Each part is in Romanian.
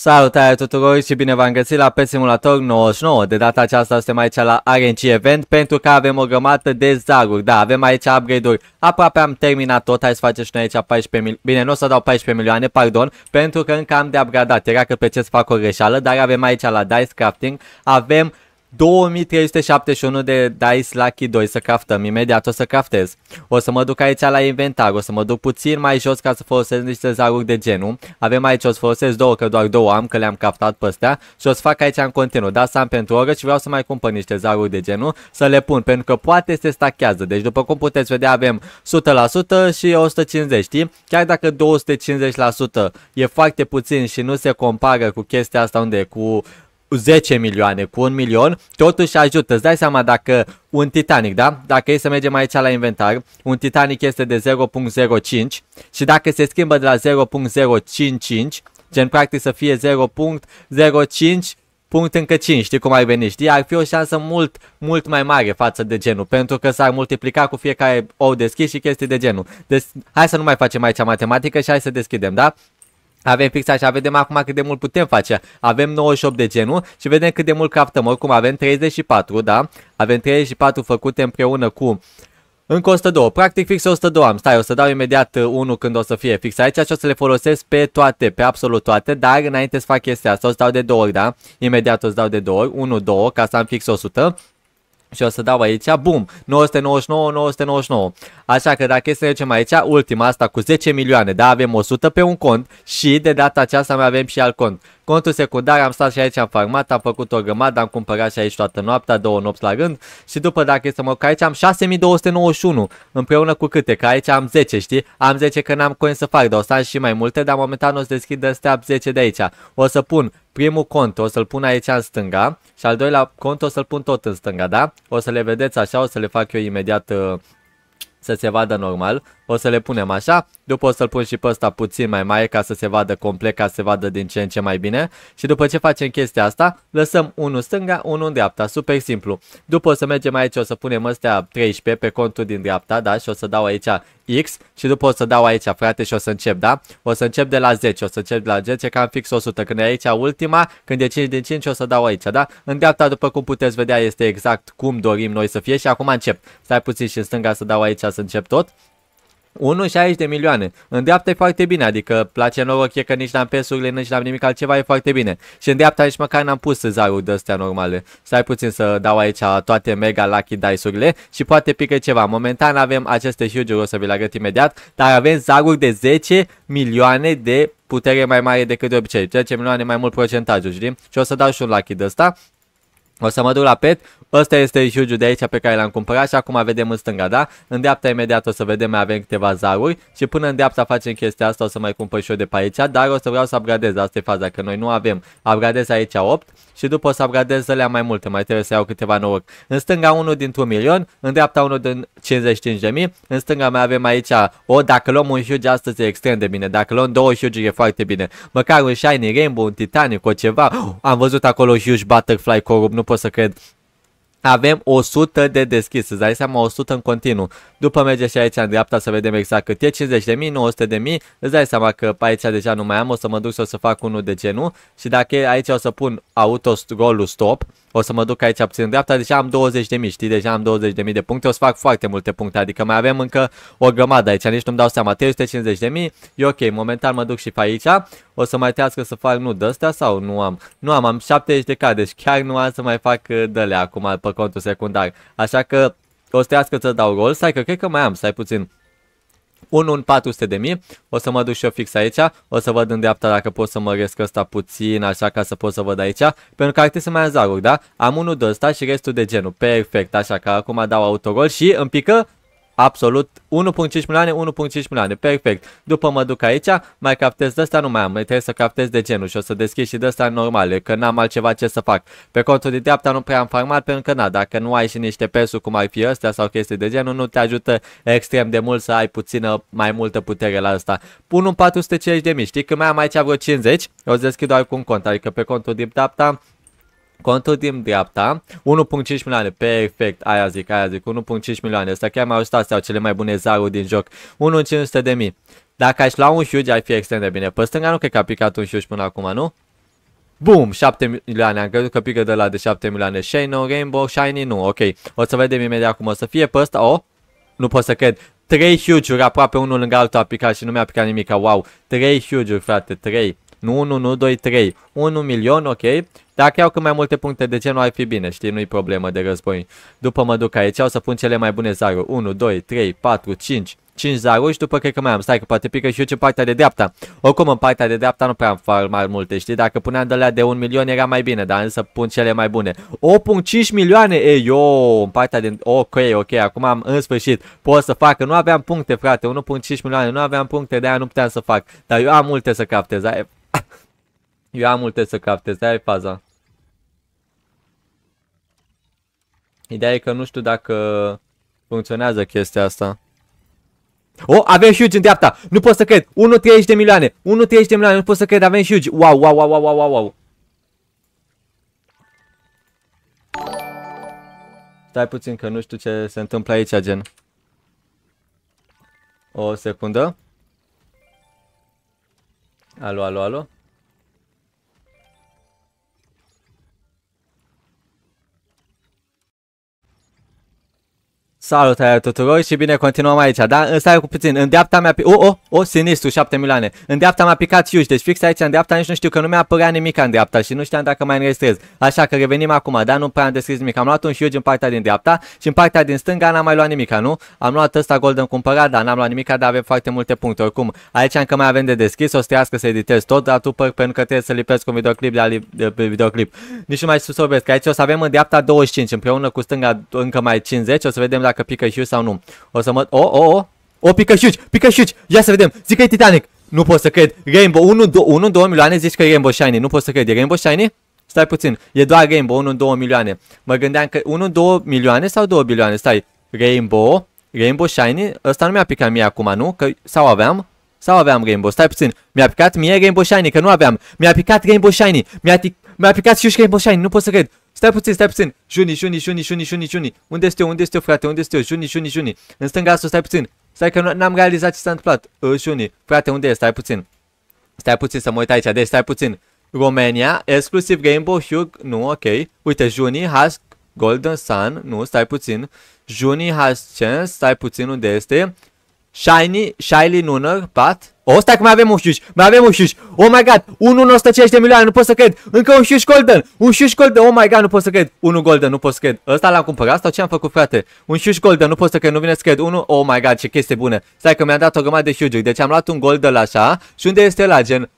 Salutare tuturor și bine v-am găsit la Pet Simulator 99. De data aceasta suntem aici la RNG Event pentru că avem o grămadă de zaruri. Da, avem aici upgrade-uri. Aproape am terminat tot, hai să facem și noi aici 14 milioane. Bine, nu o să dau 14 milioane, pardon, pentru că încă am de upgradat. Era că pe ce să fac o greșeală, dar avem aici la Dice Crafting, avem 2371 de Dice Lucky 2 să craftăm, imediat o să craftez. O să mă duc aici la inventar, o să mă duc puțin mai jos ca să folosesc niște zaruri de genul. Avem aici, o să folosesc două, că doar două am, că le-am craftat pe astea. Și o să fac aici în continuu, da, să am pentru oră și vreau să mai cumpăr niște zaruri de genul, să le pun, pentru că poate se stachează. Deci după cum puteți vedea avem 100% și 150, știi? Chiar dacă 250% e foarte puțin și nu se compară cu chestia asta unde cu 10 milioane, cu un milion, totuși ajută. Îți dai seama dacă un Titanic, da? Dacă e să mergem aici la inventar, un Titanic este de 0.05 și dacă se schimbă de la 0.055, gen practic să fie 0.05 punct încă 5, știi cum ai veni, știi? Ar fi o șansă mult, mult mai mare față de genul, pentru că s-ar multiplica cu fiecare ou deschis și chestii de genul. Deci, hai să nu mai facem aici matematică și hai să deschidem, da? Avem fix așa, vedem acum cât de mult putem face. Avem 98 de genul și vedem cât de mult craftăm. Oricum avem 34, da? Avem 34 făcute împreună cu încă 102, practic fix 102 am, stai, o să dau imediat uh, unul când o să fie fix aici și o să le folosesc pe toate, pe absolut toate, dar înainte să fac chestia asta o să dau de două ori, da? Imediat o să dau de două ori, 1, 2, ca să am fix 100 și o să dau aici, bum, 999, 999. Așa că dacă este să mergem aici, ultima asta cu 10 milioane, da, avem 100 pe un cont și de data aceasta mai avem și alt cont. Contul secundar, am stat și aici, am farmat, am făcut o grămadă, am cumpărat și aici toată noaptea, două nopți la rând. Și după, dacă este să mă aici am 6291, împreună cu câte, că aici am 10, știi? Am 10 că n-am coin să fac, dar o să am și mai multe, dar momentan o să deschid ăstea 10 de aici. O să pun primul cont o să-l pun aici în stânga și al doilea cont o să-l pun tot în stânga, da? O să le vedeți așa, o să le fac eu imediat uh, să se vadă normal. O să le punem așa. După o să-l pun și pe ăsta puțin mai mare ca să se vadă complet, ca să se vadă din ce în ce mai bine. Și după ce facem chestia asta, lăsăm unul stânga, unul în dreapta. Super simplu. După o să mergem aici, o să punem ăstea 13 pe contul din dreapta, da? Și o să dau aici X și după o să dau aici, frate, și o să încep, da? O să încep de la 10, o să încep de la 10, cam fix 100. Când e aici ultima, când e 5 din 5, o să dau aici, da? În dreapta, după cum puteți vedea, este exact cum dorim noi să fie și acum încep. Stai puțin și în stânga să dau aici să încep tot. 1,60 de milioane. În dreapta e foarte bine, adică place nouă e că nici n-am pesurile, nici n-am nimic altceva, e foarte bine. Și în dreapta nici măcar n-am pus zarul de astea normale. Stai puțin să dau aici toate mega lucky dice-urile și poate pică ceva. Momentan avem aceste huge o să vi le arăt imediat, dar avem zaruri de 10 milioane de putere mai mare decât de obicei. 10 milioane mai mult procentajul, știi? Și o să dau și un lucky de ăsta. O să mă duc la pet, ăsta este juju de aici pe care l-am cumpărat și acum vedem în stânga, da? În dreapta imediat o să vedem, mai avem câteva zaruri și până în dreapta facem chestia asta, o să mai cumpăr și eu de pe aici, dar o să vreau să upgradez, asta e faza, că noi nu avem. Upgradez aici 8 și după o să upgradez am mai multe, mai trebuie să iau câteva nouri. În stânga 1 dintr-un milion, în dreapta 1 din 55.000, în stânga mai avem aici, o, dacă luăm un huge, astăzi e extrem de bine, dacă luăm două huge e foarte bine, măcar un shiny rainbow, un titanic, o ceva, am văzut acolo huge butterfly corupt, nu pot să cred. Avem 100 de deschis, îți dai seama 100 în continuu. După merge și aici în dreapta să vedem exact cât e, 50 de mii, 900 de mii. Îți dai seama că pe aici deja nu mai am, o să mă duc și o să fac unul de genul. Și dacă aici o să pun auto scroll stop, o să mă duc aici puțin dreapta, deja am 20.000, știi, deja am 20.000 de puncte, o să fac foarte multe puncte, adică mai avem încă o grămadă aici, nici nu-mi dau seama, 350.000, e ok, momentan mă duc și pe aici, o să mai trească să fac, nu, de-astea sau nu am? Nu am, am 70 de k, deci chiar nu am să mai fac uh, dălea acum pe contul secundar, așa că o să trească să dau gol, stai că cred că mai am, stai puțin, 1 în 400 de mii, o să mă duc și eu fix aici, o să văd în dreapta dacă pot să măresc ăsta puțin, așa ca să pot să văd aici, pentru că ar trebui să mai am zaruri, da? Am unul de ăsta și restul de genul, perfect, așa că acum dau autogol și îmi pică Absolut, 1.5 milioane, 1.5 milioane, perfect. După mă duc aici, mai craftez de ăsta, nu mai am, trebuie să craftez de genul și o să deschid și de ăsta normale, că n-am altceva ce să fac. Pe contul de dreapta nu prea am farmat, pentru că na, dacă nu ai și niște pesuri cum ar fi ăstea sau chestii de genul, nu te ajută extrem de mult să ai puțină, mai multă putere la asta. Pun un 450 de mii, știi că mai am aici vreo 50, o să deschid doar cu un cont, adică pe contul de dreapta contul din dreapta, 1.5 milioane, perfect, aia zic, aia zic, 1.5 milioane, ăsta chiar m-a ajutat să iau cele mai bune zaruri din joc, 1.500 de mii. Dacă aș lua un huge, ar fi extrem de bine. Pe stânga nu cred că a picat un huge până acum, nu? Boom, 7 milioane, am crezut că pică de la de 7 milioane. Shino, Rainbow, Shiny, nu, ok. O să vedem imediat cum o să fie pe ăsta, o? Oh, nu pot să cred. 3 huge-uri, aproape unul lângă altul a picat și nu mi-a picat nimic. Wow, 3 huge-uri, frate, 3. Nu 1, nu 2, 3. 1 milion, ok. Dacă iau cât mai multe puncte de genul ar fi bine, știi, nu-i problemă de război. După mă duc aici, o să pun cele mai bune zaruri. 1, 2, 3, 4, 5. 5 zaruri și după cred că mai am. Stai că poate pică și eu ce partea de dreapta. Oricum în partea de dreapta nu prea am farmar multe, știi? Dacă puneam de alea de 1 milion era mai bine, dar însă pun cele mai bune. 8.5 milioane! Ei, yo! în partea de... Ok, ok, acum am în sfârșit. Pot să fac, că nu aveam puncte, frate. 1.5 milioane, nu aveam puncte, de-aia nu puteam să fac. Dar eu am multe să captez. Eu am multe să captez, de-aia e faza. Ideea e că nu știu dacă funcționează chestia asta. Oh, avem huge în dreapta! Nu pot să cred! 1.30 de milioane! 1.30 de milioane! Nu pot să cred, avem huge! Wow, wow, wow, wow, wow, wow! Stai puțin că nu știu ce se întâmplă aici, gen. O secundă. Alo, alo, alo. Salutare eh, tuturor și bine continuăm aici, da? Eh, stai cu puțin, în dreapta mea, o, o, o, sinistru, 7 milioane, în dreapta mea a picat huge, deci fix aici în dreapta nici nu știu că nu mi-a apărea nimic în dreapta și nu știam dacă mai înregistrez, așa că revenim acum, Da, nu prea am descris nimic, am luat un huge în partea din dreapta și în partea din stânga n-am mai luat nimic, nu? Am luat ăsta golden cumpărat, dar n-am luat nimic, dar avem foarte multe puncte, oricum, aici încă mai avem de deschis, o să să editez tot, dar tu pentru că trebuie să lipesc un videoclip de, de, videoclip, nici nu mai susobesc, aici o să avem în dreapta 25, împreună cu stânga încă mai 50, o să vedem dacă dacă Pikachu sau nu. O să mă... O, oh, o, o! Oh. O, Pikachu! Pikachu! Ia să vedem! Zic că e Titanic! Nu pot să cred! Rainbow 1, 2, 1 2 milioane zici că e Rainbow Shiny. Nu pot să cred. E Rainbow Shiny? Stai puțin. E doar Rainbow 1 2 milioane. Mă gândeam că 1 2 milioane sau 2 milioane? Stai. Rainbow... Rainbow Shiny, ăsta nu mi-a picat mie acum, nu? Că sau aveam, sau aveam Rainbow, stai puțin, mi-a picat mie Rainbow Shiny, că nu aveam, mi-a picat Rainbow Shiny, mi-a mi picat și Rainbow Shiny, nu pot să cred, Stai puțin, stai puțin. Juni, juni, juni, juni, juni, juni. Unde este eu? Unde este eu, frate? Unde este eu? Juni, juni, juni. În stânga asta, stai puțin. Stai că n-am realizat ce s-a întâmplat. Uh, juni, frate, unde e? Stai puțin. Stai puțin să mă uit aici. Deci, stai puțin. România, exclusiv Rainbow Hugh, nu, ok. Uite, Juni has Golden Sun, nu, stai puțin. Juni has Chance, stai puțin unde este. Shiny, Shiny Lunar, Pat, o, stai că mai avem un șuș, mai avem un șuș. Oh my god, 1 în 150 de milioane, nu pot să cred. Încă un șuș golden, un șuș golden, oh my god, nu pot să cred. 1 golden, nu pot să cred. Ăsta l-am cumpărat Asta ce am făcut, frate? Un șuș golden, nu pot să cred, nu vine să cred. 1, oh my god, ce chestie bună. Stai că mi-am dat o grămadă de șușuri, deci am luat un golden așa. Și unde este la gen?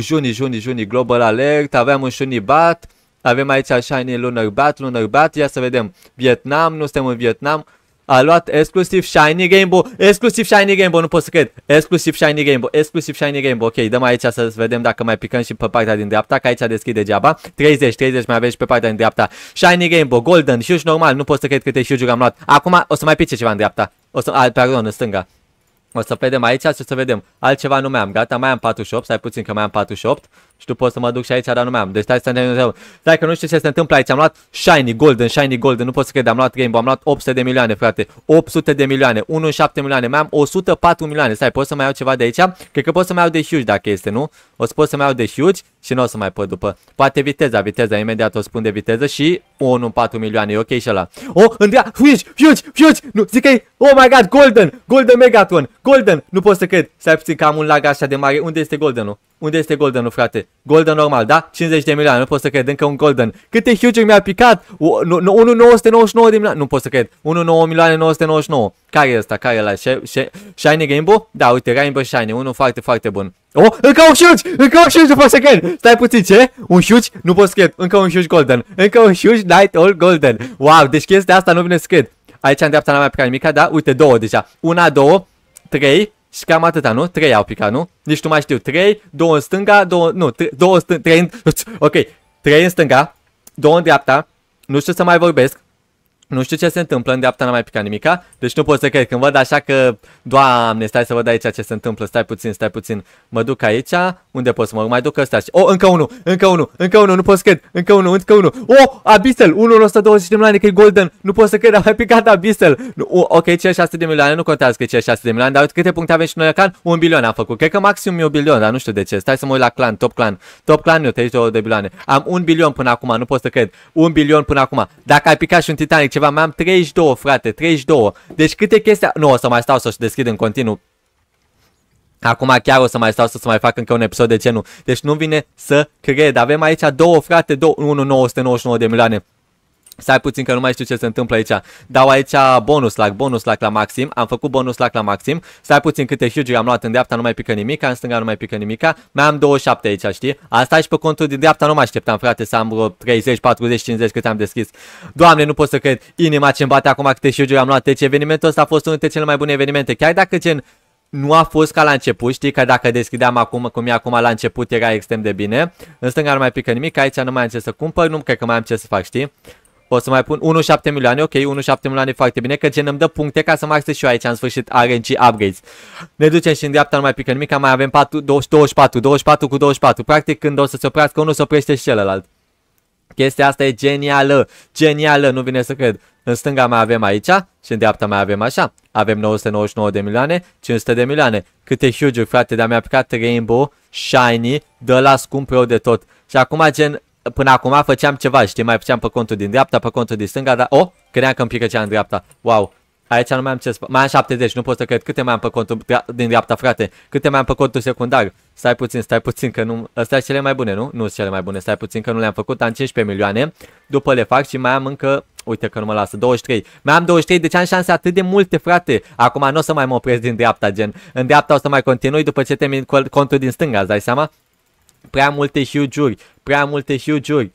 Juni, juni, juni, global alert, aveam un șuni bat. Avem aici Shiny Lunar Bat, Lunar Bat, ia să vedem. Vietnam, nu suntem în Vietnam a luat exclusiv Shiny Rainbow, exclusiv Shiny Rainbow, nu pot să cred, exclusiv Shiny Rainbow, exclusiv Shiny Rainbow, ok, dăm aici să vedem dacă mai picăm și pe partea din dreapta, ca aici deschide degeaba. 30, 30 mai avem și pe partea din dreapta, Shiny Rainbow, Golden, huge normal, nu pot să cred câte huge am luat, acum o să mai pice ceva în dreapta, o să, a, pardon, în stânga, o să vedem aici și o să vedem. Altceva nu mai am. Gata, mai am 48. Stai puțin că mai am 48. Și tu poți să mă duc și aici, dar nu mai am. Deci stai să ne Stai că nu știu ce se întâmplă aici. Am luat Shiny Golden, Shiny Golden. Nu pot să cred. Am luat Rainbow. Am luat 800 de milioane, frate. 800 de milioane. 1,7 milioane. Mai am 104 milioane. Stai, pot să mai iau ceva de aici? Cred că pot să mai iau de huge dacă este, nu? O să pot să mai iau de huge și nu o să mai pot după. Poate viteza, viteza, imediat o spun de viteză și 1-4 milioane, e ok și ăla. Oh, andrea huge, huge, huge, nu, zic că e, oh my god, golden, golden megaton golden, nu pot să cred, să ai puțin că am un lag așa de mare, unde este goldenul? Unde este goldenul, frate? Golden normal, da? 50 de milioane, nu pot să cred, încă un golden. Câte huge mi-a picat? 1,999 de milioane, nu pot să cred. 1,9 milioane 999. Care e ăsta? Care e la Shiny Rainbow? Da, uite, Rainbow Shiny, unul foarte, foarte bun. Oh, încă un huge! Încă un huge, nu pot să cred! Stai puțin, ce? Un huge? Nu pot să cred. Încă un huge golden. Încă un huge night all golden. Wow, deci chestia asta nu vine să cred. Aici în dreapta n-am mai picat nimica, da? Uite, două deja. Una, două, trei, și cam atâta, nu? 3 au picat, nu? Nici nu mai știu. 3, 2 în stânga, 2, nu, 3, 2 în stânga, 3 în... Ok, 3 în stânga, 2 în dreapta. Nu știu să mai vorbesc. Nu știu ce se întâmplă, îndeapta n-am mai picat nimica, deci nu pot să cred. Când văd așa că, doamne, stai să văd aici ce se întâmplă, stai puțin, stai puțin. Mă duc aici, unde pot să mă mai duc ăsta? O, oh, încă unul, încă unul, încă unul, nu pot să cred, încă unul, încă unul. Oh, Abyssal, 1 120 de milioane, că e golden, nu pot să cred, am mai picat Abyssal. Nu, oh, ok, cei 6 de milioane, nu contează că cei 6 de milioane, dar uite câte puncte avem și noi la clan? Un bilion am făcut, cred că maxim e un bilion, dar nu știu de ce. Stai să mă uit la clan, top clan, top clan, nu, 32 de bilioane. Am un bilion până acum, nu pot să cred, un bilion până acum. Dacă ai picat și un Titanic, ceva, mai am 32, frate, 32. Deci câte chestii... Nu, o să mai stau să-și deschid în continuu. Acum chiar o să mai stau să, să mai fac încă un episod de genul. Deci nu vine să cred. Avem aici două, frate, 1,999 de milioane. Stai puțin că nu mai știu ce se întâmplă aici. Dau aici bonus lag, bonus lag la maxim. Am făcut bonus lag la maxim. Stai puțin câte huge am luat în dreapta, nu mai pică nimica, în stânga nu mai pică nimica. Mai am 27 aici, știi? Asta și pe contul din dreapta nu mă așteptam, frate, să am 30, 40, 50 cât am deschis. Doamne, nu pot să cred. Inima ce-mi bate acum câte huge am luat. Deci evenimentul ăsta a fost unul dintre cele mai bune evenimente. Chiar dacă gen nu a fost ca la început, știi că dacă deschideam acum, cum e acum la început, era extrem de bine. În stânga nu mai pică nimic, aici nu mai am ce să cumpăr, nu cred că mai am ce să fac, știi? Pot să mai pun 1,7 milioane, ok, 1,7 milioane foarte bine, că gen îmi dă puncte ca să mai și eu aici în sfârșit RNG upgrades. Ne ducem și în dreapta, nu mai pică nimic, mai avem 4, 20, 24, 24 cu 24. Practic când o să se oprească unul, se oprește și celălalt. Chestia asta e genială, genială, nu vine să cred. În stânga mai avem aici și în dreapta mai avem așa. Avem 999 de milioane, 500 de milioane. Câte huge frate, dar mi-a picat Rainbow, Shiny, de la scump eu de tot. Și acum gen, până acum făceam ceva, știi, mai făceam pe contul din dreapta, pe contul din stânga, dar, oh, credeam că îmi pică cea în dreapta, wow. Aici nu mai am ce Mai am 70, nu pot să cred. Câte mai am pe contul din dreapta, frate? Câte mai am pe contul secundar? Stai puțin, stai puțin că nu... Astea cele mai bune, nu? Nu sunt cele mai bune, stai puțin că nu le-am făcut. Am 15 milioane. După le fac și mai am încă... Uite că nu mă lasă, 23. Mai am 23, deci am șanse atât de multe, frate. Acum nu o să mai mă opresc din dreapta, gen. În dreapta o să mai continui după ce termin contul din stânga, îți dai seama? prea multe huge-uri, prea multe huge-uri.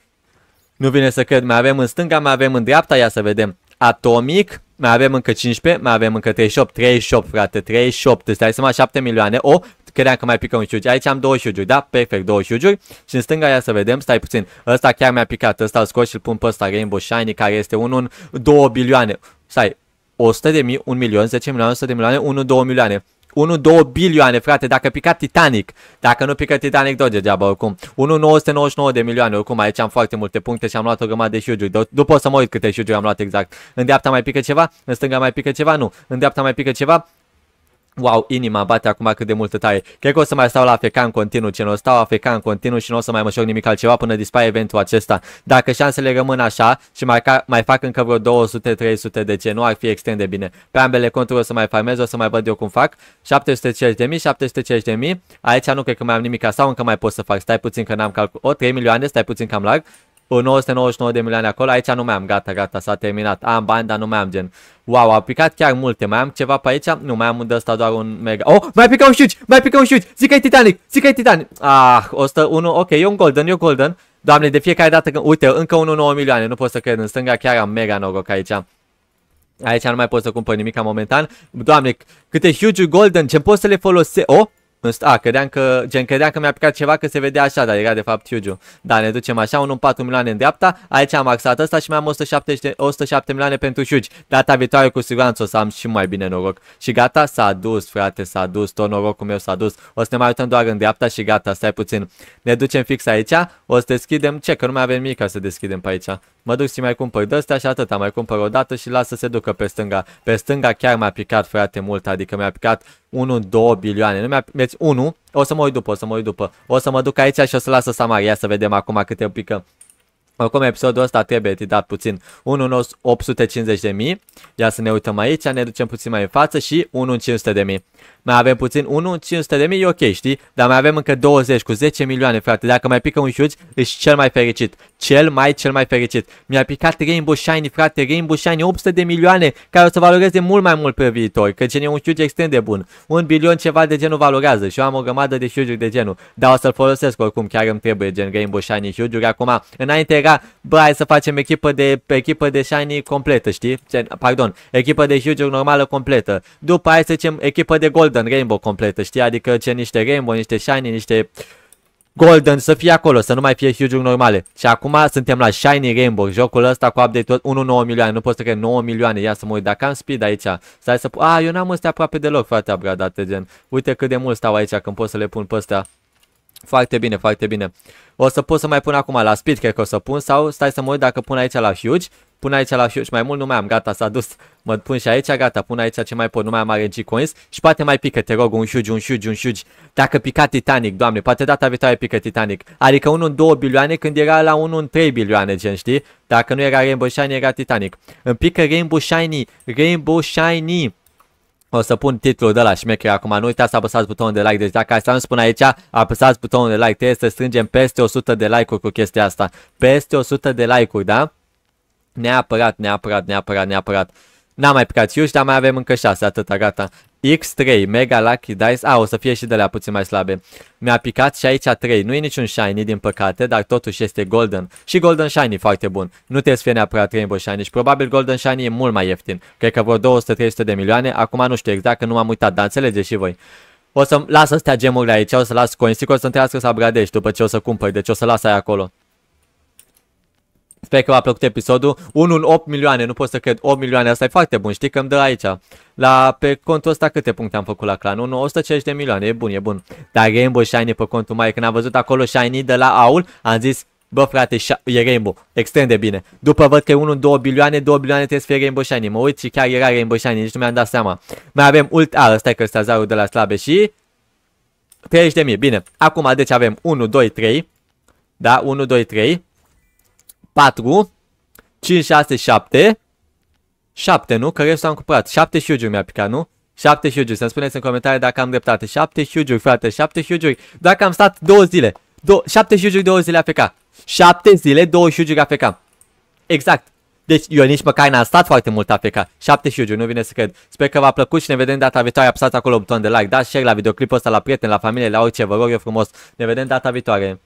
Nu vine să cred, mai avem în stânga, mai avem în dreapta, ia să vedem. Atomic, mai avem încă 15, mai avem încă 38, 38 frate, 38, îți dai seama 7 milioane, o, credeam că mai pică un huge, aici am două huge da, perfect, două huge și în stânga ia să vedem, stai puțin, ăsta chiar mi-a picat, ăsta îl scot și îl pun pe ăsta, Rainbow Shiny, care este unul, 2 bilioane, stai, 100 de mii, 1 milion, 10 milioane, 100 de milioane, 1, 2 milioane, 1, 2 bilioane, frate, dacă pica Titanic, dacă nu pică Titanic, tot degeaba, oricum. 1,999 de milioane, oricum, aici am foarte multe puncte și am luat o grămadă de șiugiuri. După o să mă uit câte șiugiuri am luat exact. În dreapta mai pică ceva, în stânga mai pică ceva, nu. În dreapta mai pică ceva, Wow, inima bate acum cât de mult taie. Cred că o să mai stau la AFK în continuu, ce nu stau AFK în continuu și nu o să mai mă nimic altceva până dispare eventul acesta. Dacă șansele rămân așa și mai, mai fac încă vreo 200-300 de ce, nu ar fi extrem de bine. Pe ambele conturi o să mai farmez, o să mai văd eu cum fac. 750.000, 750.000. Aici nu cred că mai am nimic sau încă mai pot să fac. Stai puțin că n-am calculat. O, 3 milioane, stai puțin că larg. 999 de milioane acolo, aici nu mai am, gata, gata, s-a terminat, am bani, dar nu mai am gen, wow, a picat chiar multe, mai am ceva pe aici, nu, mai am de ăsta doar un mega, oh, mai pică un șuci, mai pică un șuci, zic că e Titanic, zic că e Titanic, ah, 101, ok, e un golden, e un golden, doamne, de fiecare dată când, uite, încă 1 9 milioane, nu pot să cred, în stânga chiar am mega noroc aici, Aici nu mai pot să cumpăr nimic momentan. Doamne, câte huge golden, ce pot să le folosesc? Oh, nu știu, a, credeam că, gen, credeam că mi-a picat ceva că se vedea așa, dar era de fapt Huge. Da, ne ducem așa, 1-4 milioane în dreapta, aici am axat asta și mi-am 107, 107 milioane pentru Huge. Data viitoare cu siguranță o să am și mai bine noroc. Și gata, s-a dus, frate, s-a dus, tot norocul meu s-a dus. O să ne mai uităm doar în dreapta și gata, stai puțin. Ne ducem fix aici, o să deschidem, ce, că nu mai avem nimic ca să deschidem pe aici mă duc și mai cumpăr de astea și atâta, mai cumpăr o dată și las să se ducă pe stânga. Pe stânga chiar mi-a picat, foarte mult, adică mi-a picat 1-2 bilioane. Nu mi-a picat deci 1, o să mă uit după, o să mă uit după. O să mă duc aici și o să lasă Samaria, ia să vedem acum câte pică. Oricum, episodul ăsta trebuie dat puțin 1.850.000. Ia să ne uităm aici, ne ducem puțin mai în față și 1.500.000 mai avem puțin 1, 500 de mii, e ok, știi? Dar mai avem încă 20 cu 10 milioane, frate. Dacă mai pică un huge, ești cel mai fericit. Cel mai, cel mai fericit. Mi-a picat Rainbow Shiny, frate. Rainbow Shiny, 800 de milioane, care o să valoreze mult mai mult pe viitor. Că gen e un huge extrem de bun. Un bilion ceva de genul valorează și eu am o grămadă de huge de genul. Dar o să-l folosesc oricum, chiar îmi trebuie gen Rainbow Shiny huge -uri. Acum, înainte era, bă, hai să facem echipă de, echipă de Shiny completă, știi? Pardon, echipă de huge normală completă. După hai să zicem echipă de gold Golden Rainbow completă, știi? Adică ce niște Rainbow, niște Shiny, niște Golden să fie acolo, să nu mai fie huge normale. Și acum suntem la Shiny Rainbow, jocul ăsta cu update 1-9 milioane, nu pot să cred 9 milioane, ia să mă uit, dacă am speed aici, stai să... A, eu n-am ăstea aproape deloc, frate, abradate, gen. Uite cât de mult stau aici când pot să le pun pe ăstea foarte bine, foarte bine. O să pot să mai pun acum la speed, cred că o să pun, sau stai să mă uit dacă pun aici la huge. Pun aici la huge, mai mult nu mai am, gata, s-a dus. Mă pun și aici, gata, pun aici ce mai pot, nu mai am RNG coins. Și poate mai pică, te rog, un huge, un huge, un huge. Dacă pica Titanic, doamne, poate data viitoare pică Titanic. Adică unul în 2 bilioane când era la unul în 3 bilioane, gen, știi? Dacă nu era Rainbow Shiny, era Titanic. Îmi pică Rainbow Shiny, Rainbow Shiny. O să pun titlul de la șmecher acum, nu uitați să apăsați butonul de like, deci dacă asta nu spun aici, apăsați butonul de like, trebuie să strângem peste 100 de like-uri cu chestia asta, peste 100 de like-uri, da? Neapărat, neapărat, neapărat, neapărat. N-am mai picat și dar mai avem încă 6, atâta, gata. X3, Mega Lucky Dice. A, o să fie și de la puțin mai slabe. Mi-a picat și aici 3. Nu e niciun Shiny, din păcate, dar totuși este Golden. Și Golden Shiny foarte bun. Nu trebuie să fie neapărat Rainbow Shiny și deci probabil Golden Shiny e mult mai ieftin. Cred că vreo 200-300 de milioane. Acum nu știu exact, că nu m-am uitat, dar înțelegeți și voi. O să las astea gemurile aici, o să las sigur o să-mi trească să upgradezi după ce o să cumpăr, deci o să las aia acolo. Sper că v-a plăcut episodul. 1 în 8 milioane, nu pot să cred. 8 milioane, asta e foarte bun. Știi că îmi dă aici. La, pe contul ăsta câte puncte am făcut la clan? 1, 150 de milioane, e bun, e bun. Dar Rainbow Shiny pe contul mai, când am văzut acolo Shiny de la Aul, am zis, Bă frate, e Rainbow, extrem de bine După văd că e 1 în 2 bilioane, 2 bilioane trebuie să fie Rainbow Shiny Mă uit și chiar era Rainbow Shiny, nici nu mi-am dat seama Mai avem ult, a, ăsta e Căstazarul de la slabe și 30 de mii, bine Acum deci avem 1, 2, 3 Da, 1, 2, 3 4, 5, 6, 7, 7, nu? Că restul am cumpărat. 7 huge mi-a picat, nu? 7 huge Să-mi spuneți în comentarii dacă am dreptate. 7 huge frate, 7 huge Dacă am stat 2 zile. 7 huge 2 zile AFK. 7 zile, 2 huge AFK. Exact. Deci eu nici măcar n-am stat foarte mult APK 7 și nu vine să cred Sper că v-a plăcut și ne vedem data viitoare Apăsați acolo butonul de like, dați share la videoclipul ăsta La prieteni, la familie, la orice, vă rog eu frumos Ne vedem data viitoare